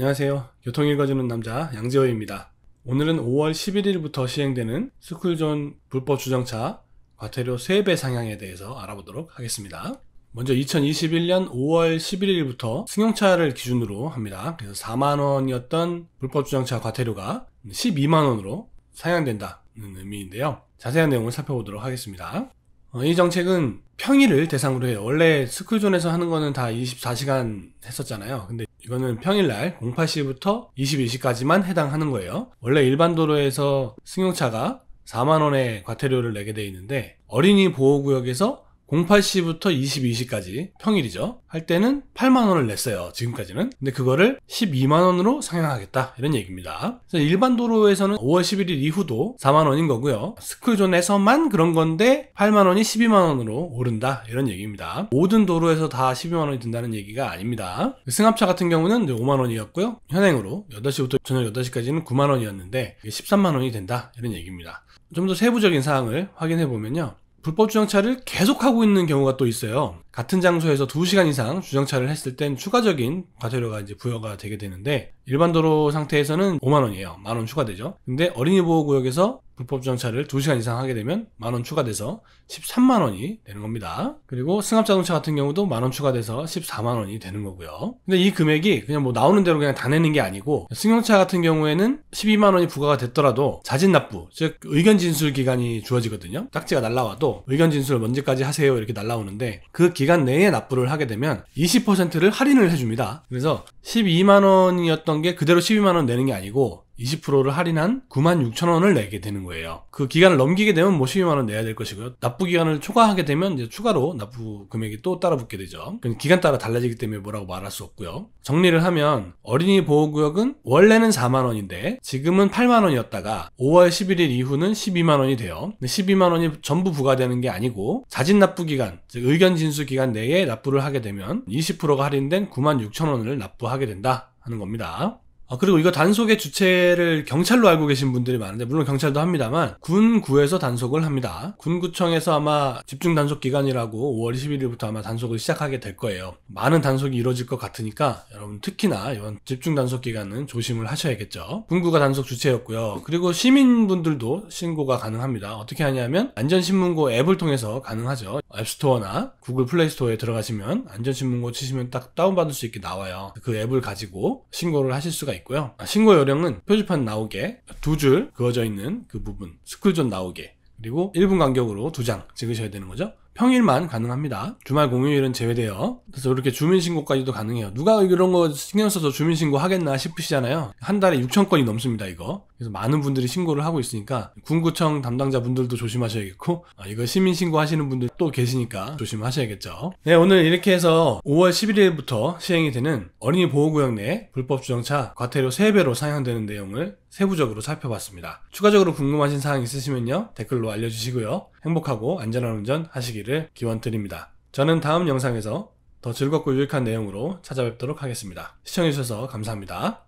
안녕하세요. 교통 읽어주는 남자 양재호입니다. 오늘은 5월 11일부터 시행되는 스쿨존 불법 주정차 과태료 3배 상향에 대해서 알아보도록 하겠습니다. 먼저 2021년 5월 11일부터 승용차를 기준으로 합니다. 그래서 4만원이었던 불법 주정차 과태료가 12만원으로 상향된다는 의미인데요. 자세한 내용을 살펴보도록 하겠습니다. 어, 이 정책은 평일을 대상으로 해요. 원래 스쿨존에서 하는 거는 다 24시간 했었잖아요. 근데 이거는 평일날 08시부터 21시까지만 해당하는 거예요. 원래 일반 도로에서 승용차가 4만원의 과태료를 내게 돼 있는데 어린이 보호구역에서 08시부터 22시까지 평일이죠. 할 때는 8만 원을 냈어요. 지금까지는. 근데 그거를 12만 원으로 상향하겠다. 이런 얘기입니다. 일반 도로에서는 5월 11일 이후도 4만 원인 거고요. 스쿨존에서만 그런 건데 8만 원이 12만 원으로 오른다. 이런 얘기입니다. 모든 도로에서 다 12만 원이 든다는 얘기가 아닙니다. 승합차 같은 경우는 5만 원이었고요. 현행으로 8시부터 저녁 8시까지는 9만 원이었는데 13만 원이 된다. 이런 얘기입니다. 좀 더 세부적인 사항을 확인해 보면요. 불법 주정차를 계속하고 있는 경우가 또 있어요. 같은 장소에서 2시간 이상 주정차를 했을 땐 추가적인 과태료가 이제 부여가 되게 되는데 일반 도로 상태에서는 5만 원이에요. 만원 추가되죠. 근데 어린이 보호 구역에서 불법 주 정차를 2시간 이상 하게 되면 만 원 추가돼서 13만 원이 되는 겁니다. 그리고 승합 자동차 같은 경우도 만 원 추가돼서 14만 원이 되는 거고요. 근데 이 금액이 그냥 뭐 나오는 대로 그냥 다 내는 게 아니고 승용차 같은 경우에는 12만 원이 부과가 됐더라도 자진 납부, 즉 의견 진술 기간이 주어지거든요. 딱지가 날라와도 의견 진술 먼저까지 하세요 이렇게 날라오는데 그 기간 내에 납부를 하게 되면 20%를 할인을 해줍니다. 그래서 12만 원이었던 게 그대로 12만 원 내는 게 아니고 20%를 할인한 96,000원을 내게 되는 거예요. 그 기간을 넘기게 되면 뭐 12만원 내야 될 것이고요. 납부 기간을 초과하게 되면 이제 추가로 납부 금액이 또 따라 붙게 되죠. 그러니까 기간 따라 달라지기 때문에 뭐라고 말할 수 없고요. 정리를 하면 어린이 보호구역은 원래는 4만원인데 지금은 8만원이었다가 5월 11일 이후는 12만원이 돼요. 12만원이 전부 부과되는 게 아니고 자진 납부 기간, 즉 의견 진술 기간 내에 납부를 하게 되면 20%가 할인된 96,000원을 납부하게 된다 하는 겁니다. 아, 그리고 이거 단속의 주체를 경찰로 알고 계신 분들이 많은데, 물론 경찰도 합니다만, 군구에서 단속을 합니다. 군구청에서 아마 집중 단속 기간이라고 5월 11일부터 아마 단속을 시작하게 될 거예요. 많은 단속이 이루어질 것 같으니까, 여러분 특히나 이런 집중 단속 기간은 조심을 하셔야겠죠. 군구가 단속 주체였고요. 그리고 시민분들도 신고가 가능합니다. 어떻게 하냐면, 안전신문고 앱을 통해서 가능하죠. 앱스토어나 구글 플레이스토어에 들어가시면, 안전신문고 치시면 딱 다운받을 수 있게 나와요. 그 앱을 가지고 신고를 하실 수가 있고요. 아, 신고 요령은 표지판 나오게 두 줄 그어져 있는 그 부분 스크롤존 나오게 그리고 1분 간격으로 두 장 찍으셔야 되는 거죠. 평일만 가능합니다. 주말 공휴일은 제외되어 그래서 이렇게 주민신고까지도 가능해요. 누가 이런 거 신경 써서 주민신고 하겠나 싶으시잖아요. 한 달에 6천 건이 넘습니다. 이거 그래서 많은 분들이 신고를 하고 있으니까 군구청 담당자분들도 조심하셔야겠고 아, 이거 시민 신고하시는 분들 또 계시니까 조심하셔야겠죠. 네 오늘 이렇게 해서 5월 11일부터 시행이 되는 어린이 보호구역 내 불법 주정차 과태료 3배로 상향되는 내용을 세부적으로 살펴봤습니다. 추가적으로 궁금하신 사항 있으시면요 댓글로 알려주시고요. 행복하고 안전한 운전 하시기를 기원드립니다. 저는 다음 영상에서 더 즐겁고 유익한 내용으로 찾아뵙도록 하겠습니다. 시청해주셔서 감사합니다.